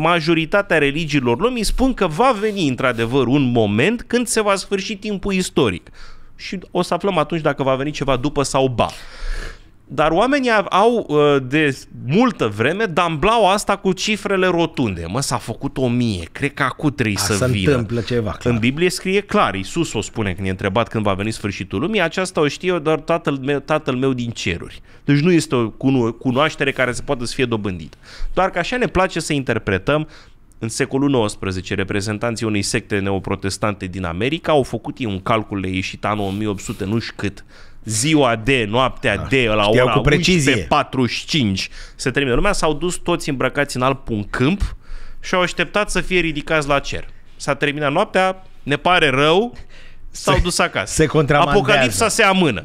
majoritatea religiilor lumii spun că va veni într-adevăr un moment când se va sfârși timpul istoric. Și o să aflăm atunci dacă va veni ceva după sau ba. Dar oamenii au ă, de multă vreme damblau asta cu cifrele rotunde. Mă, s-a făcut o mie, cred că acum trebuie A, să se vină. întâmplă ceva, clar. În Biblie scrie clar, Iisus o spune când e întrebat când va veni sfârșitul lumii, aceasta o știe doar tatăl meu, tatăl meu din ceruri. Deci nu este o cunoaștere care se poate să fie dobândită. Doar că așa ne place să interpretăm în secolul XIX, reprezentanții unei secte neoprotestante din America au făcut ei un calcul, le ieșit anul 1800, nu știu cât, ziua de, noaptea da. de, la Știau ora cu precizie. 11, 45 se termină lumea, s-au dus toți îmbrăcați în alb un câmp și au așteptat să fie ridicați la cer. S-a terminat noaptea, ne pare rău, s-au dus acasă. Se contramandează. Apocalipsa se amână.